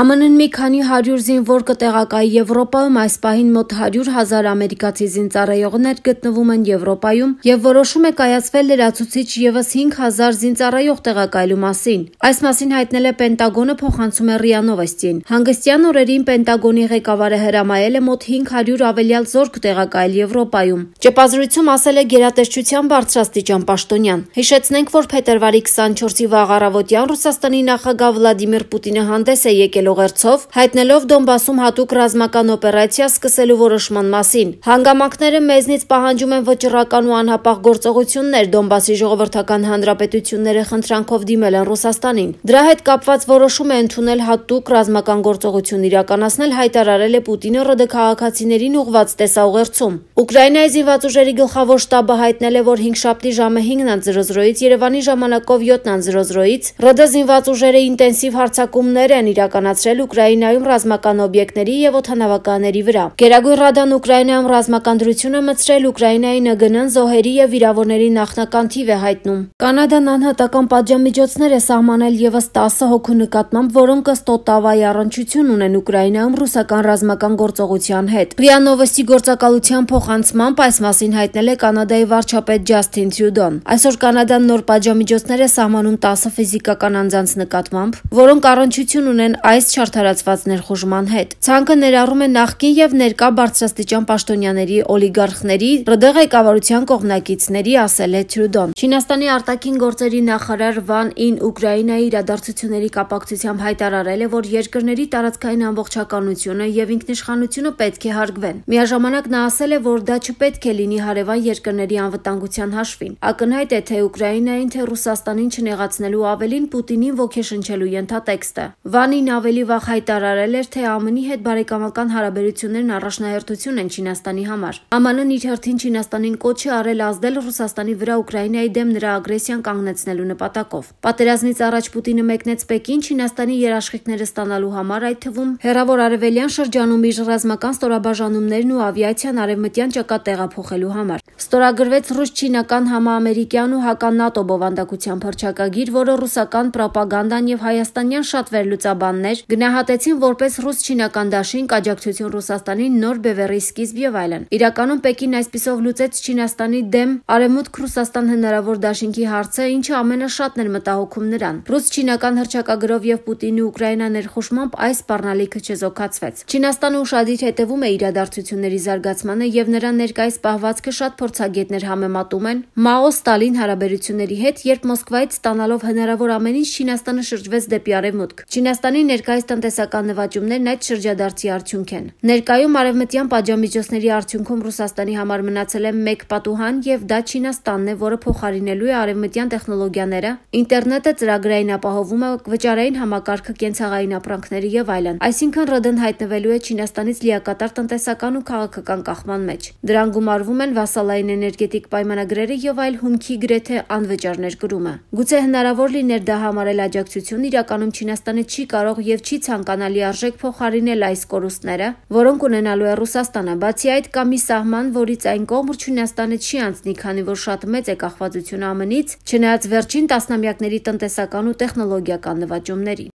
ԱՄՆ-ն մի քանի 100 զինվոր կտեղակայի Եվրոպայում այս պահին մոտ 100 հազար ամերիկացի զինծառայողներ գտնվում են Եվրոպայում եւ որոշում է կայացվել լրացուցիչ եւս 5000 զինծառայող տեղակայելու մասին։ Այս մասին հայտնել է Պենտագոնը փոխանցում է ՌԻԱ Նովոստին։ Հանգստյան օրերին Պենտագոնի ղեկավարը հրամայել է մոտ 500 ավելյալ զորք տեղակայել Եվրոպայում։ Ճեպազրույցում ասել է գերատեսչության բարձրաստիճան Պաշտոնյան։ Հիշեցնենք, որ փետրվարի 24-ի վաղ առավոտյան Ռուսաստանի նախագահ Վլադիմիր Պուտինը հանդես է եկել ելողերցով, հայտնելով Դոնբասում հատուկ ռազմական օպերացիա սկսելու որոշման մասին։ Հանգամանքները մեզնից պահանջում են վճռական ու անհապաղ գործողություններ Դոնբասի ժողովրդական հանրապետությունները խնդրանքով դիմել են Ռուսաստանին։ Դրա հետ կապված որոշում է ընդունել հատուկ ռազմական գործողություն իրականացնել հայտարարել է Պուտինը ՌԴ քաղաքացիներին ուղված տեսաուղերձում։ Ուկրաինայի զինված ուժերի գլխավոր շտաբը հայտնել է, որ 5 շաբթի ժամը 5:00-ից Երևանի ժամանակով 7:00-ից ՌԴ զինված ուժերը ինտենսիվ հարձակումներ են իրականացրել իրականացրել Ուկրաինայում ռազմական օբյեկտների եւ օթանավականների վրա։ Գերագույն ռադան Ուկրաինայում ռազմական դրությունը մցրել Ուկրաինայի ՆԳՆ-ն զոհերի եւ վիրավորների նախնական թիվ է հայտնում։ Կանադան անհատական պատժամիջոցներ է սահմանել եւս 10 հոգու նկատմամբ, որոնք ըստ Օտավայի առնչություն ունեն Ուկրաինայում ռուսական ռազմական գործողության հետ։ Ռիա Նովոստի գործակալության փոխանցմամբ այս մասին հայտնել է Կանադայի վարչապետ Ջասթին Թյուդոն։ Այսօր Կանադան նոր պատժամիջոցներ է սահմանում 10 ֆիզիկական անձանց նկատմամբ, որոնք առնչություն ունեն այս չարթարացված ներխուժման հետ։ Ցանկը ներառում է նախկին եւ ներկա բարձրաստիճան պաշտոնյաների, օլիգարխների, ՌԴ ղեկավարության կողմնակիցների, ասել է Թրյուդոն։ Չինաստանի արտաքին գործերի նախարար Վան Ին Ուկրաինայի իրադարձությունների կապակցությամբ հայտարարել է, որ երկրների տարածքային ամբողջականությունը եւ ինքնիշխանությունը պետք է հարգվեն։ Միաժամանակ նա ասել է, որ դա չպետք է լինի հարևան երկրների անվտանգության հաշվին։ Ակնհայտ է, թե Ուկրաինային թե Ռուսաստանին չնեղացնելու ավելին Պուտինին ոգեշնչելու ենթատեքստը։ Վանին ավելի վաղ հայտարարել էր, թե ԱՄՆ-ի հետ բարեկամական հարաբերություններն առաջնահերթություն են Չինաստանի համար։ ԱՄՆ-ն իր հերթին Չինաստանին կոչ է արել ազդել Ռուսաստանի վրա Ուկրաինայի դեմ նրա ագրեսիան կանգնեցնելու նպատակով։ Պատերազմից առաջ Պուտինը մեկնեց Պեկին Չինաստանի երաշխիքները ստանալու համար, այդ թվում Հերավոր Արևելյան շրջանում իր ռազմական ստորաբաժանումներն ու ավիացիան արևմտյան ճակատ տեղափոխելու համար։ Ստորագրվեց ռուս-չինական համաամերիկյան ու հական-ՆԱՏՕ բովանդակության փրկչակագիր, որը ռուսական ռոպագանդան եւ հայաստանյան շատ վերլուծաբաններ վարպետներ գնահատեցին որպես ռուս-չինական դաշինք աջակցություն Ռուսաստանի նոր բևեռի սկիզբ եւ այլն։ Իրականում Պեկինն այսպիսով լուծեց Չինաստանի դեմ Արևմուտք Ռուսաստան հնարավոր դաշինքի հարցը, ինչը ամենաշատն էր մտահոգում նրան։ Ռուս-չինական հրճակագրով եւ Պուտինի Ուկրաինա ներխուժմամբ այս սպառնալիքը չզոքացվեց։ Չինաստանը ուշադիր հետևում է իրադարձությունների զարգացմանը եւ նրա ներկայիս պահվածքը շատ փորձագետներ համեմատում են Մաո-Ստալին հարաբերությունների հետ, երբ Մոսկվայից ստանալով հնարավոր ամեն ինչ Չինաստանը շրջվեց դեպի արևմուտք։ Չինաստանի ներ ներկայիս տնտեսական նվաճումներն այդ շրջադարձի արդյունք են։ Ներկայում արևմտյան պատժամիջոցների արդյունքում Ռուսաստանի համար մնացել է մեկ պատուհան եւ դա Չինաստանն է, որը փոխարինելու է արևմտյան տեխնոլոգիաները, ինտերնետը ծրագրային ապահովումը, վճարային համակարգը, կենցաղային ապրանքները եւ այլն։ Այսինքն ՌԴ-ն հայտնվելու է Չինաստանից լիակատար տնտեսական ու քաղաքական կախման մեջ։ Դրան գումարվում են վասալային էներգետիկ պայմանագրերը եւ այլ հումքի գրեթե անվճար ներկրումը։ Գուցե հնարավոր լիներ դա համարել աջակցություն, իրականում Չինաստանը չի կարող եւ չի ցանկանալի արժեք փոխարինել այս կորուստները, որոնք ունենալու է Ռուսաստանը։ Բացի այդ, կա մի սահման, որից այն կողմ Չինաստանը չի անցնի, քանի որ շատ մեծ է կախվածությունը ԱՄՆ-ից, չնայած վերջին տասնամյակների տնտեսական ու տեխնոլոգիական նվաճումների։